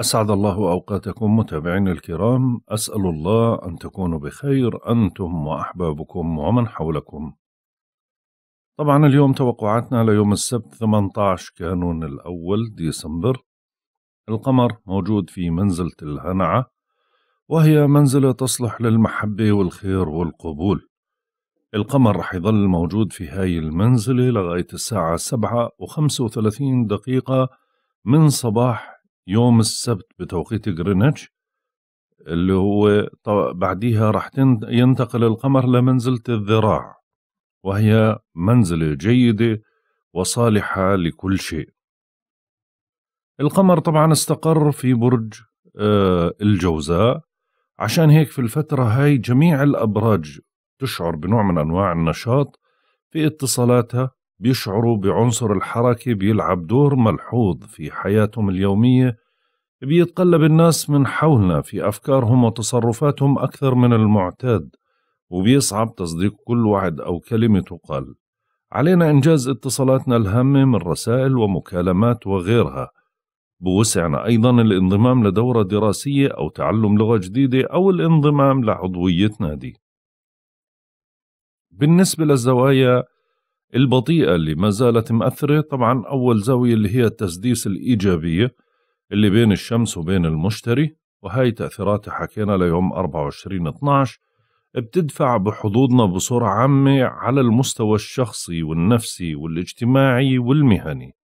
أسعد الله أوقاتكم متابعين الكرام أسأل الله أن تكونوا بخير أنتم وأحبابكم ومن حولكم طبعا اليوم توقعاتنا ليوم السبت 18 كانون الأول ديسمبر القمر موجود في منزلة الهنعة وهي منزلة تصلح للمحبة والخير والقبول القمر رح يظل موجود في هاي المنزلة لغاية الساعة 7 و35 دقيقة من صباح يوم السبت بتوقيت جرينتش اللي هو بعديها راح ينتقل القمر لمنزلة الذراع وهي منزلة جيدة وصالحة لكل شيء القمر طبعا استقر في برج آه، الجوزاء عشان هيك في الفترة هاي جميع الأبراج تشعر بنوع من أنواع النشاط في اتصالاتها بيشعروا بعنصر الحركة بيلعب دور ملحوظ في حياتهم اليومية بيتقلب الناس من حولنا في أفكارهم وتصرفاتهم أكثر من المعتاد وبيصعب تصديق كل وعد أو كلمة تقال علينا إنجاز اتصالاتنا الهامة من رسائل ومكالمات وغيرها بوسعنا أيضا الانضمام لدورة دراسية أو تعلم لغة جديدة أو الانضمام لعضوية نادي بالنسبة للزوايا البطيئة اللي ما زالت مأثرة طبعا أول زاوية اللي هي التسديس الإيجابية اللي بين الشمس وبين المشتري وهي تأثيراتها حكينا ليوم 24 12 بتدفع بحظوظنا بصورة عامة على المستوى الشخصي والنفسي والاجتماعي والمهني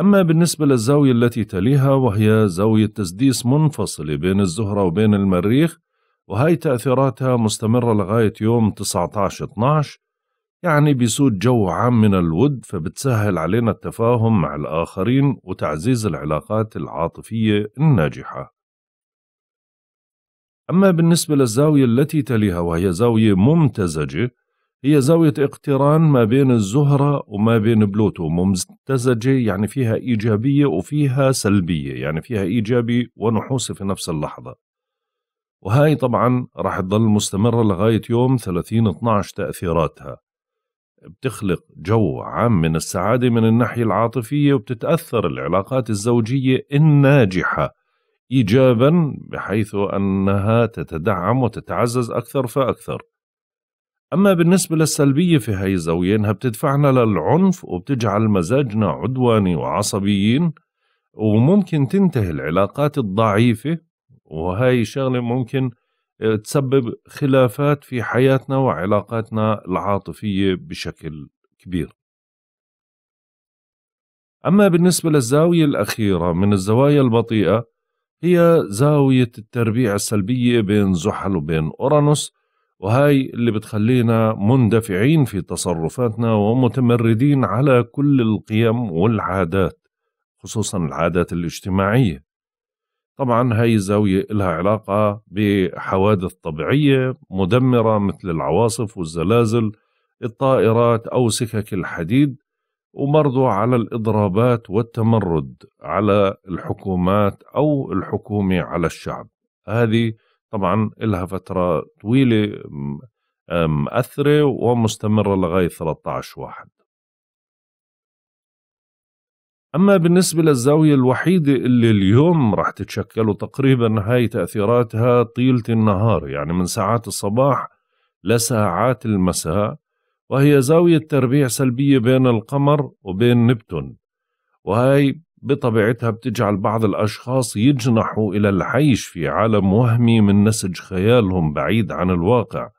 أما بالنسبة للزاوية التي تليها وهي زاوية تسديس منفصلة بين الزهرة وبين المريخ وهي تأثيراتها مستمرة لغاية يوم 19-12 يعني بيسود جو عام من الود فبتسهل علينا التفاهم مع الآخرين وتعزيز العلاقات العاطفية الناجحة أما بالنسبة للزاوية التي تليها وهي زاوية ممتزجة هي زاوية اقتران ما بين الزهرة وما بين بلوتو ممتزجة يعني فيها إيجابية وفيها سلبية يعني فيها إيجابي ونحوسي في نفس اللحظة وهاي طبعا راح تضل مستمرة لغاية يوم 30 12 تأثيراتها بتخلق جو عام من السعادة من الناحية العاطفية وبتتأثر العلاقات الزوجية الناجحة إيجابا بحيث أنها تتدعم وتتعزز أكثر فأكثر أما بالنسبة للسلبية في هاي الزاوية إنها بتدفعنا للعنف وبتجعل مزاجنا عدواني وعصبيين وممكن تنتهي العلاقات الضعيفة وهاي شغلة ممكن تسبب خلافات في حياتنا وعلاقاتنا العاطفية بشكل كبير أما بالنسبة للزاوية الأخيرة من الزوايا البطيئة هي زاوية التربيع السلبية بين زحل وبين أورانوس وهاي اللي بتخلينا مندفعين في تصرفاتنا ومتمردين على كل القيم والعادات خصوصا العادات الاجتماعية طبعا هاي الزاوية لها علاقة بحوادث طبيعية مدمرة مثل العواصف والزلازل الطائرات أو سكك الحديد ومرضوا على الإضرابات والتمرد على الحكومات أو الحكومة على الشعب هذه طبعا لها فترة طويلة مأثرة آه، ومستمرة لغاية 13 واحد أما بالنسبة للزاوية الوحيدة اللي اليوم رح تتشكل تقريبا هاي تأثيراتها طيلة النهار يعني من ساعات الصباح لساعات المساء وهي زاوية تربيع سلبية بين القمر وبين نبتون وهي بطبيعتها بتجعل بعض الأشخاص يجنحوا إلى العيش في عالم وهمي من نسج خيالهم بعيد عن الواقع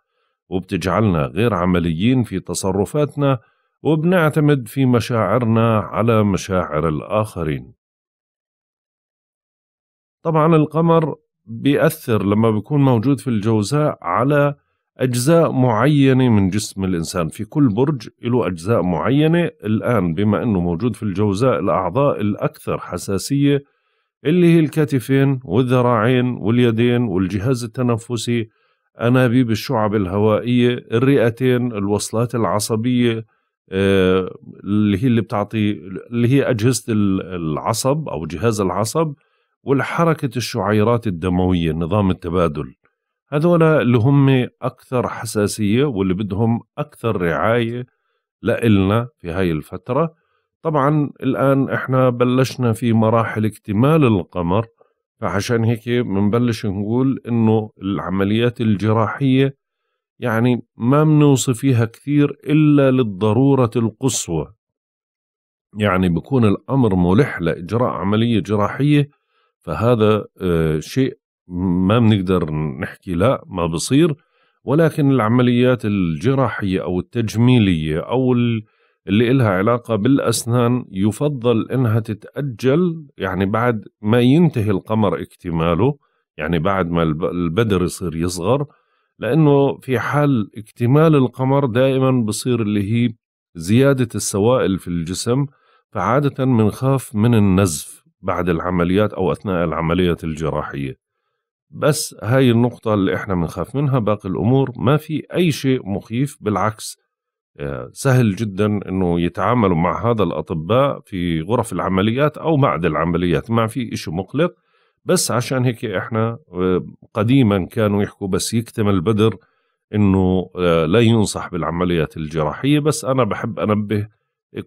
وبتجعلنا غير عمليين في تصرفاتنا وبنعتمد في مشاعرنا على مشاعر الآخرين طبعا القمر بيأثر لما بيكون موجود في الجوزاء على أجزاء معينة من جسم الإنسان في كل برج له أجزاء معينة الآن بما أنه موجود في الجوزاء الأعضاء الأكثر حساسية اللي هي الكتفين والذراعين واليدين والجهاز التنفسي أنابيب الشعب الهوائية الرئتين الوصلات العصبية آه، اللي هي اللي بتعطي اللي هي اجهزه العصب او جهاز العصب والحركه الشعيرات الدمويه نظام التبادل هذول اللي هم اكثر حساسيه واللي بدهم اكثر رعايه لإلنا في هاي الفتره طبعا الان احنا بلشنا في مراحل اكتمال القمر فعشان هيك بنبلش نقول انه العمليات الجراحيه يعني ما منوصي فيها كثير إلا للضرورة القصوى يعني بكون الأمر ملح لإجراء عملية جراحية فهذا آه، شيء ما بنقدر نحكي لا ما بصير ولكن العمليات الجراحية أو التجميلية أو اللي إلها علاقة بالأسنان يفضل إنها تتأجل يعني بعد ما ينتهي القمر اكتماله يعني بعد ما البدر يصير يصغر لأنه في حال اكتمال القمر دائما بصير اللي هي زيادة السوائل في الجسم فعادة بنخاف من, من النزف بعد العمليات أو أثناء العملية الجراحية بس هاي النقطة اللي احنا بنخاف منها باقي الأمور ما في أي شيء مخيف بالعكس آه، سهل جدا انه يتعاملوا مع هذا الاطباء في غرف العمليات او بعد العمليات ما في شيء مقلق بس عشان هيك احنا آه، قديما كانوا يحكوا بس يكتمل بدر انه آه، لا ينصح بالعمليات الجراحيه بس انا بحب انبه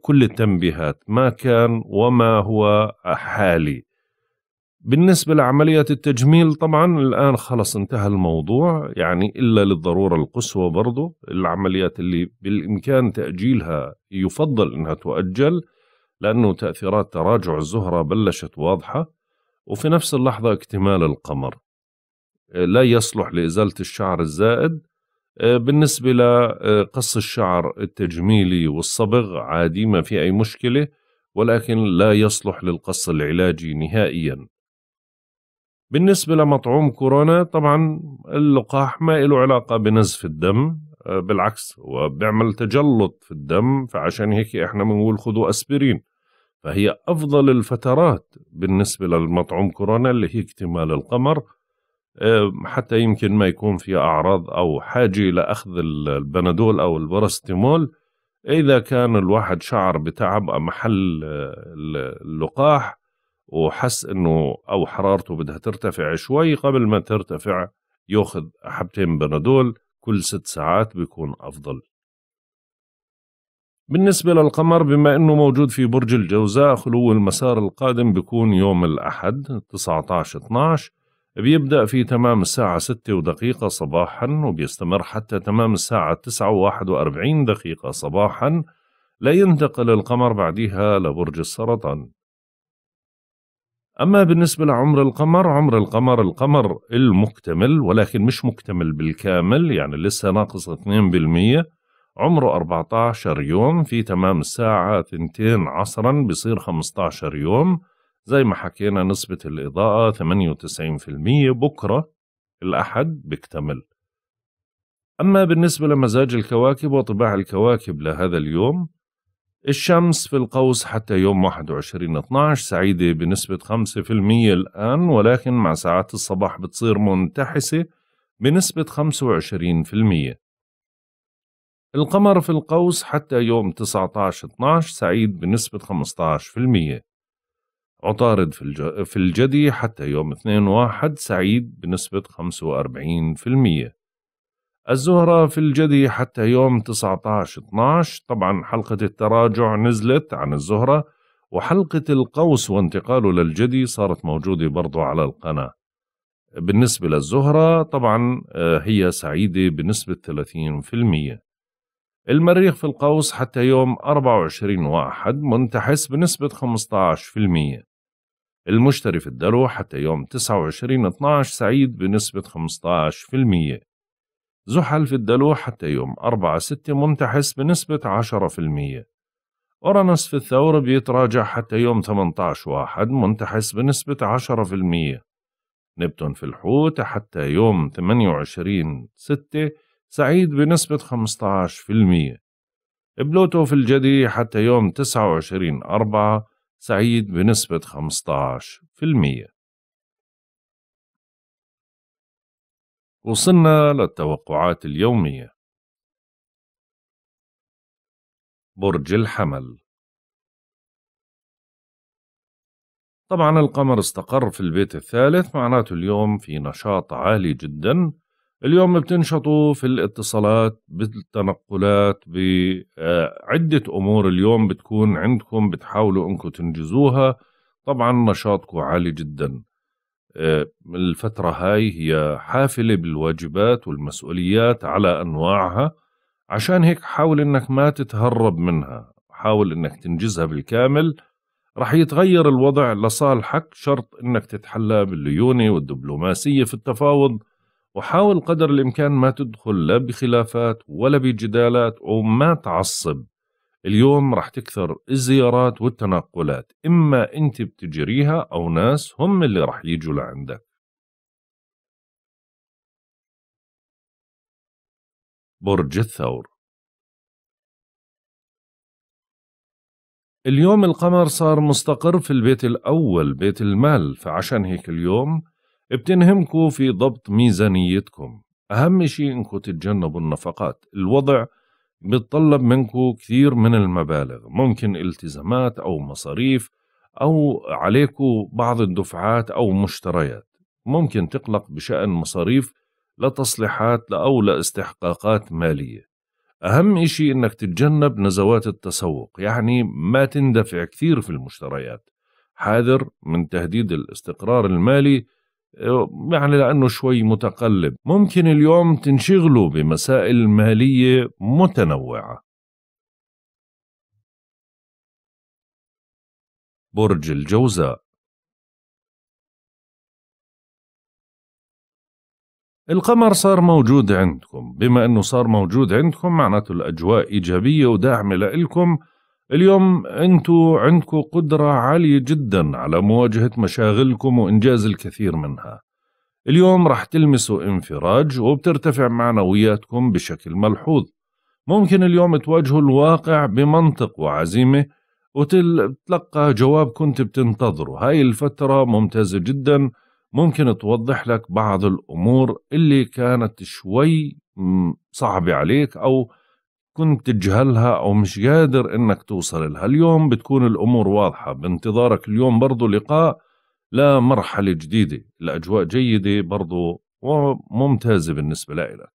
كل التنبيهات ما كان وما هو حالي بالنسبة لعمليات التجميل طبعا الآن خلص انتهى الموضوع يعني إلا للضرورة القصوى برضو العمليات اللي بالإمكان تأجيلها يفضل أنها تؤجل لأنه تأثيرات تراجع الزهرة بلشت واضحة وفي نفس اللحظة اكتمال القمر آه، لا يصلح لإزالة الشعر الزائد آه، بالنسبة لقص آه، الشعر التجميلي والصبغ عادي ما في أي مشكلة ولكن لا يصلح للقص العلاجي نهائيا بالنسبة لمطعوم كورونا طبعا اللقاح ما له علاقة بنزف الدم بالعكس وبيعمل تجلط في الدم فعشان هيك احنا بنقول خذوا اسبرين فهي أفضل الفترات بالنسبة للمطعوم كورونا اللي هي اكتمال القمر حتى يمكن ما يكون في أعراض أو حاجة لأخذ البنادول أو البرستيمول إذا كان الواحد شعر بتعب محل آه، اللقاح وحس إنه أو حرارته بدها ترتفع شوي قبل ما ترتفع ياخذ حبتين بنادول كل ست ساعات بيكون أفضل بالنسبة للقمر بما أنه موجود في برج الجوزاء خلو المسار القادم بيكون يوم الأحد 19-12 بيبدأ في تمام الساعة 6 ودقيقة صباحا وبيستمر حتى تمام الساعة 9 و41 دقيقة صباحا لا ينتقل القمر بعدها لبرج السرطان أما بالنسبة لعمر القمر عمر القمر القمر المكتمل ولكن مش مكتمل بالكامل يعني لسه ناقص 2% عمره 14 يوم في تمام الساعة 2 عصرا بصير 15 يوم زي ما حكينا نسبة الإضاءة 98% بكرة الأحد بيكتمل أما بالنسبة لمزاج الكواكب وطباع الكواكب لهذا اليوم الشمس في القوس حتى يوم 21 12 سعيدة بنسبة 5% الآن ولكن مع ساعات الصباح بتصير منتحسة بنسبة 25% القمر في القوس حتى يوم 19-12 سعيد بنسبة 15% عطارد في, الجدي حتى يوم 2-1 سعيد بنسبة 45% الزهرة في الجدي حتى يوم 19-12 طبعا حلقة التراجع نزلت عن الزهرة وحلقة القوس وانتقاله للجدي صارت موجودة برضو على القناة بالنسبة للزهرة طبعا آه، هي سعيدة بنسبة 30% المريخ في القوس حتى يوم 24 واحد منتحس بنسبة 15% المشتري في الدلو حتى يوم 29 12 سعيد بنسبة 15% زحل في الدلو حتى يوم 4 6 منتحس بنسبة 10% أورانوس في الثور بيتراجع حتى يوم 18 واحد منتحس بنسبة 10% نبتون في الحوت حتى يوم 28 6 سعيد بنسبة 15% بلوتو في الجدي حتى يوم 29 أربعة سعيد بنسبة 15% وصلنا للتوقعات اليومية برج الحمل طبعا القمر استقر في البيت الثالث معناته اليوم في نشاط عالي جدا اليوم بتنشطوا في الاتصالات بالتنقلات بعدة آه، أمور اليوم بتكون عندكم بتحاولوا أنكم تنجزوها طبعا نشاطكم عالي جدا آه، الفترة هاي هي حافلة بالواجبات والمسؤوليات على أنواعها عشان هيك حاول أنك ما تتهرب منها حاول أنك تنجزها بالكامل رح يتغير الوضع لصالحك شرط أنك تتحلى بالليونة والدبلوماسية في التفاوض وحاول قدر الإمكان ما تدخل لا بخلافات ولا بجدالات وما تعصب اليوم رح تكثر الزيارات والتنقلات إما أنت بتجريها أو ناس هم اللي رح يجوا لعندك برج الثور اليوم القمر صار مستقر في البيت الأول بيت المال فعشان هيك اليوم بتنهمكوا في ضبط ميزانيتكم أهم شيء إنكم تتجنبوا النفقات الوضع بتطلب منكم كثير من المبالغ ممكن التزامات أو مصاريف أو عليكم بعض الدفعات أو مشتريات ممكن تقلق بشأن مصاريف لتصليحات أو لاستحقاقات مالية أهم إشي إنك تتجنب نزوات التسوق يعني ما تندفع كثير في المشتريات حاذر من تهديد الاستقرار المالي يعني لأنه شوي متقلب ممكن اليوم تنشغلوا بمسائل مالية متنوعة برج الجوزاء القمر صار موجود عندكم بما أنه صار موجود عندكم معناته الأجواء إيجابية وداعمة لإلكم اليوم أنتوا عندكم قدرة عالية جدا على مواجهة مشاغلكم وإنجاز الكثير منها اليوم رح تلمسوا انفراج وبترتفع معنوياتكم بشكل ملحوظ ممكن اليوم تواجهوا الواقع بمنطق وعزيمة وتلقى جواب كنت بتنتظره هاي الفترة ممتازة جدا ممكن توضح لك بعض الأمور اللي كانت شوي صعبة عليك أو كنت تجهلها أو مش قادر إنك توصل لها اليوم بتكون الأمور واضحة بانتظارك اليوم برضو لقاء لمرحلة جديدة الأجواء جيدة برضو وممتازة بالنسبة لإلك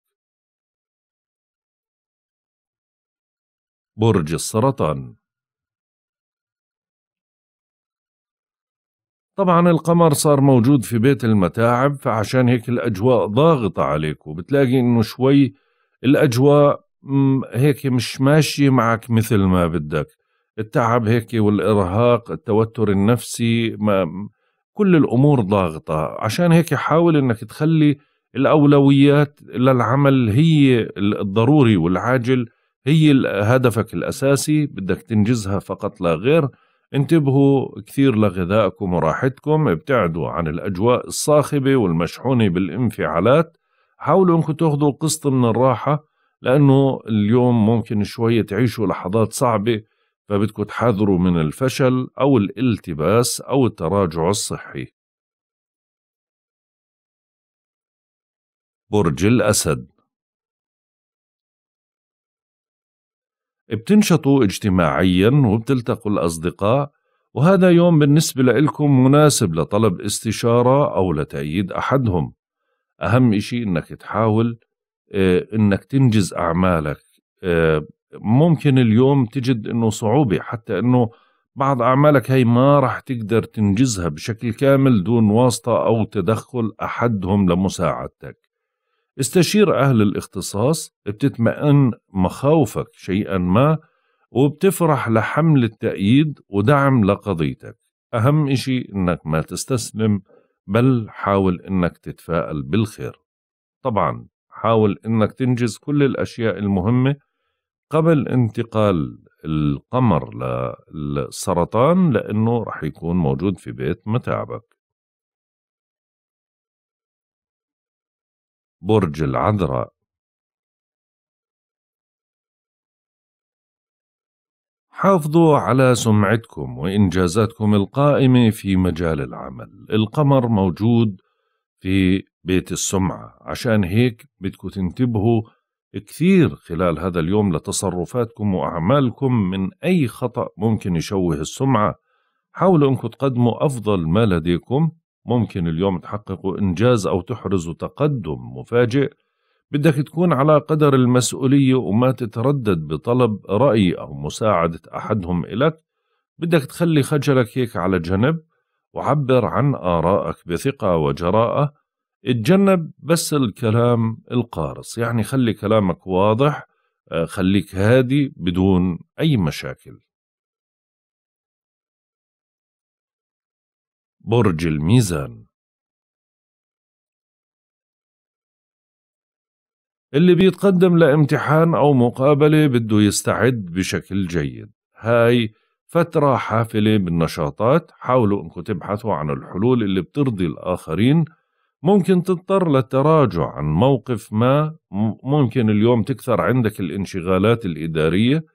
برج السرطان طبعا القمر صار موجود في بيت المتاعب فعشان هيك الأجواء ضاغطة عليك وبتلاقي إنه شوي الأجواء هيك مش ماشية معك مثل ما بدك التعب هيك والإرهاق التوتر النفسي ما كل الأمور ضاغطة عشان هيك حاول أنك تخلي الأولويات للعمل هي الضروري والعاجل هي هدفك الأساسي بدك تنجزها فقط لا غير انتبهوا كثير لغذائكم وراحتكم ابتعدوا عن الأجواء الصاخبة والمشحونة بالانفعالات حاولوا أنكم تاخذوا قسط من الراحة لأنه اليوم ممكن شوي تعيشوا لحظات صعبة فبدكم تحذروا من الفشل أو الالتباس أو التراجع الصحي برج الأسد بتنشطوا اجتماعيا وبتلتقوا الأصدقاء وهذا يوم بالنسبة لإلكم مناسب لطلب استشارة أو لتأييد أحدهم أهم إشي إنك تحاول آه، انك تنجز اعمالك آه، ممكن اليوم تجد انه صعوبه حتى انه بعض اعمالك هي ما راح تقدر تنجزها بشكل كامل دون واسطه او تدخل احدهم لمساعدتك استشير اهل الاختصاص بتطمئن مخاوفك شيئا ما وبتفرح لحملة تأييد ودعم لقضيتك أهم إشي إنك ما تستسلم بل حاول إنك تتفائل بالخير طبعا حاول انك تنجز كل الاشياء المهمه قبل انتقال القمر للسرطان لانه رح يكون موجود في بيت متاعبك برج العذراء حافظوا على سمعتكم وإنجازاتكم القائمة في مجال العمل القمر موجود في بيت السمعة عشان هيك بدكم تنتبهوا كثير خلال هذا اليوم لتصرفاتكم وأعمالكم من أي خطأ ممكن يشوه السمعة حاولوا أنكم تقدموا أفضل ما لديكم ممكن اليوم تحققوا إنجاز أو تحرزوا تقدم مفاجئ بدك تكون على قدر المسؤولية وما تتردد بطلب رأي أو مساعدة أحدهم إلك بدك تخلي خجلك هيك على جنب وعبر عن آرائك بثقة وجراءة اتجنب بس الكلام القارص يعني خلي كلامك واضح آه، خليك هادي بدون أي مشاكل برج الميزان اللي بيتقدم لامتحان أو مقابلة بده يستعد بشكل جيد هاي فترة حافلة بالنشاطات حاولوا أنكم تبحثوا عن الحلول اللي بترضي الآخرين ممكن تضطر للتراجع عن موقف ما ممكن اليوم تكثر عندك الانشغالات الإدارية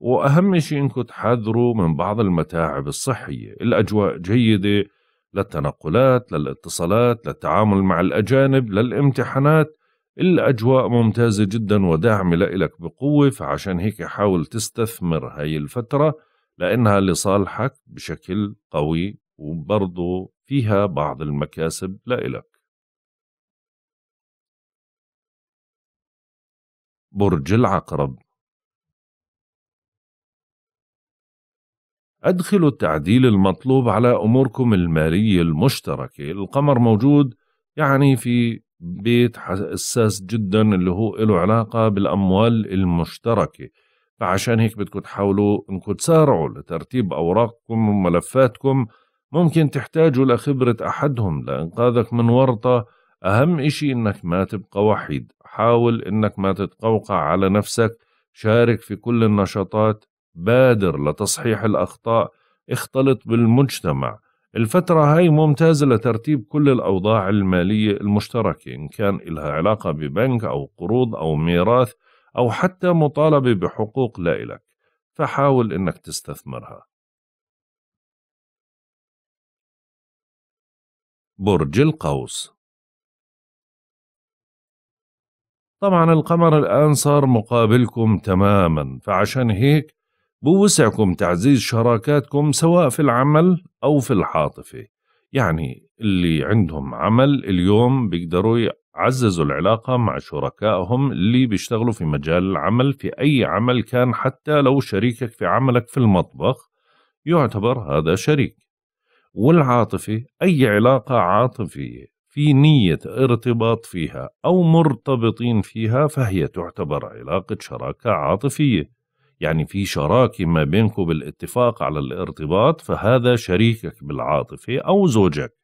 وأهم شيء أنكم تحذروا من بعض المتاعب الصحية الأجواء جيدة للتنقلات للاتصالات للتعامل مع الأجانب للامتحانات الأجواء ممتازة جدا وداعمة لإلك بقوة فعشان هيك حاول تستثمر هاي الفترة لأنها لصالحك بشكل قوي وبرضه فيها بعض المكاسب لإلك برج العقرب أدخلوا التعديل المطلوب على أموركم المالية المشتركة القمر موجود يعني في بيت حساس جدا اللي هو له علاقة بالأموال المشتركة فعشان هيك بدكم تحاولوا انكم تسارعوا لترتيب أوراقكم وملفاتكم ممكن تحتاجوا لخبرة أحدهم لإنقاذك من ورطة أهم إشي إنك ما تبقى وحيد حاول إنك ما تتقوقع على نفسك شارك في كل النشاطات بادر لتصحيح الأخطاء اختلط بالمجتمع الفترة هاي ممتازة لترتيب كل الأوضاع المالية المشتركة إن كان إلها علاقة ببنك أو قروض أو ميراث أو حتى مطالبة بحقوق لإلك فحاول إنك تستثمرها برج القوس طبعا القمر الآن صار مقابلكم تماما فعشان هيك بوسعكم تعزيز شراكاتكم سواء في العمل أو في العاطفة يعني اللي عندهم عمل اليوم بيقدروا يعززوا العلاقة مع شركائهم اللي بيشتغلوا في مجال العمل في أي عمل كان حتى لو شريكك في عملك في المطبخ يعتبر هذا شريك والعاطفة أي علاقة عاطفية في نية ارتباط فيها أو مرتبطين فيها فهي تعتبر علاقة شراكة عاطفية يعني في شراكة ما بينكم بالاتفاق على الارتباط فهذا شريكك بالعاطفة أو زوجك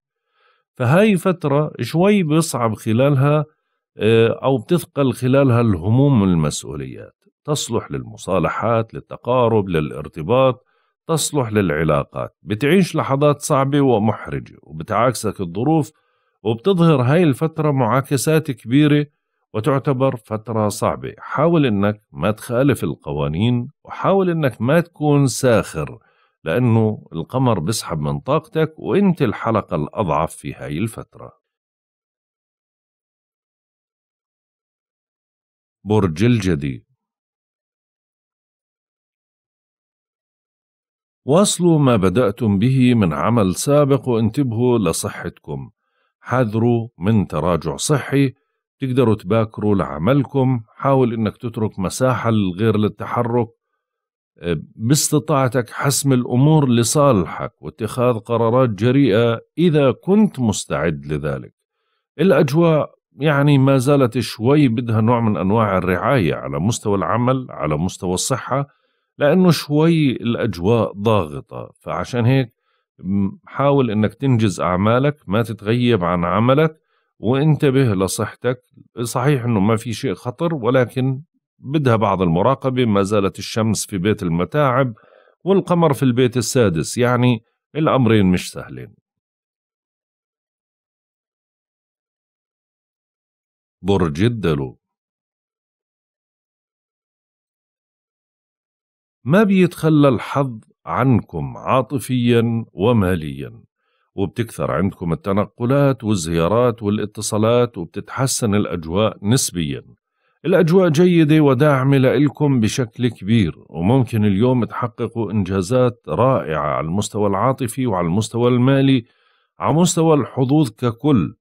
فهاي فترة شوي بيصعب خلالها آه، أو بتثقل خلالها الهموم والمسؤوليات تصلح للمصالحات للتقارب للارتباط تصلح للعلاقات بتعيش لحظات صعبة ومحرجة وبتعاكسك الظروف وبتظهر هاي الفترة معاكسات كبيرة وتعتبر فترة صعبة حاول انك ما تخالف القوانين وحاول انك ما تكون ساخر لأنه القمر بسحب من طاقتك وانت الحلقة الأضعف في هاي الفترة برج الجدي واصلوا ما بدأتم به من عمل سابق وانتبهوا لصحتكم حذروا من تراجع صحي تقدروا تباكروا لعملكم حاول انك تترك مساحة للغير للتحرك آه، باستطاعتك حسم الأمور لصالحك واتخاذ قرارات جريئة إذا كنت مستعد لذلك الأجواء يعني ما زالت شوي بدها نوع من أنواع الرعاية على مستوى العمل على مستوى الصحة لأنه شوي الأجواء ضاغطة فعشان هيك حاول انك تنجز اعمالك ما تتغيب عن عملك وانتبه لصحتك صحيح انه ما في شيء خطر ولكن بدها بعض المراقبة ما زالت الشمس في بيت المتاعب والقمر في البيت السادس يعني الأمرين مش سهلين برج الدلو ما بيتخلى الحظ عنكم عاطفيا وماليا وبتكثر عندكم التنقلات والزيارات والاتصالات وبتتحسن الأجواء نسبيا الأجواء جيدة وداعمة لإلكم بشكل كبير وممكن اليوم تحققوا إنجازات رائعة على المستوى العاطفي وعلى المستوى المالي على مستوى الحظوظ ككل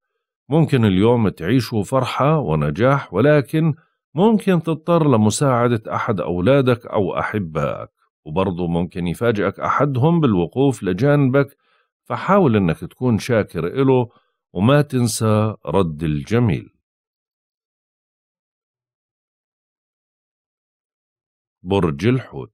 ممكن اليوم تعيشوا فرحة ونجاح ولكن ممكن تضطر لمساعدة أحد أولادك أو أحبائك وبرضه ممكن يفاجئك أحدهم بالوقوف لجانبك فحاول أنك تكون شاكر إله وما تنسى رد الجميل برج الحوت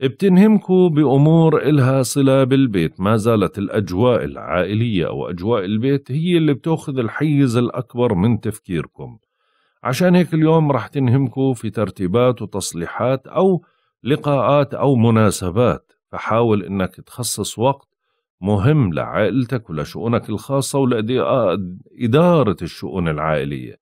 بتنهمكوا بأمور إلها صلة بالبيت ما زالت الأجواء العائلية أو أجواء البيت هي اللي بتأخذ الحيز الأكبر من تفكيركم عشان هيك اليوم رح تنهمكوا في ترتيبات وتصليحات أو لقاءات أو مناسبات فحاول إنك تخصص وقت مهم لعائلتك ولشؤونك الخاصة ولإدارة الشؤون العائلية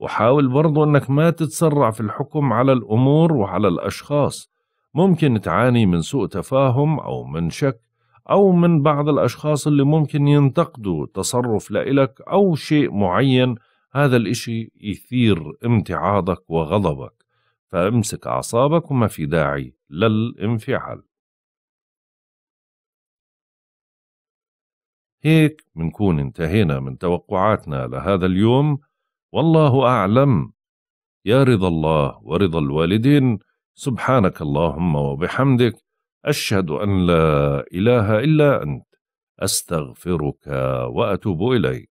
وحاول برضو أنك ما تتسرع في الحكم على الأمور وعلى الأشخاص ممكن تعاني من سوء تفاهم أو من شك أو من بعض الأشخاص اللي ممكن ينتقدوا تصرف لإلك أو شيء معين هذا الإشي يثير امتعاضك وغضبك فامسك أعصابك وما في داعي للانفعال هيك منكون انتهينا من توقعاتنا لهذا اليوم والله أعلم يا رضا الله ورضا الوالدين سبحانك اللهم وبحمدك أشهد أن لا إله إلا أنت أستغفرك وأتوب إليك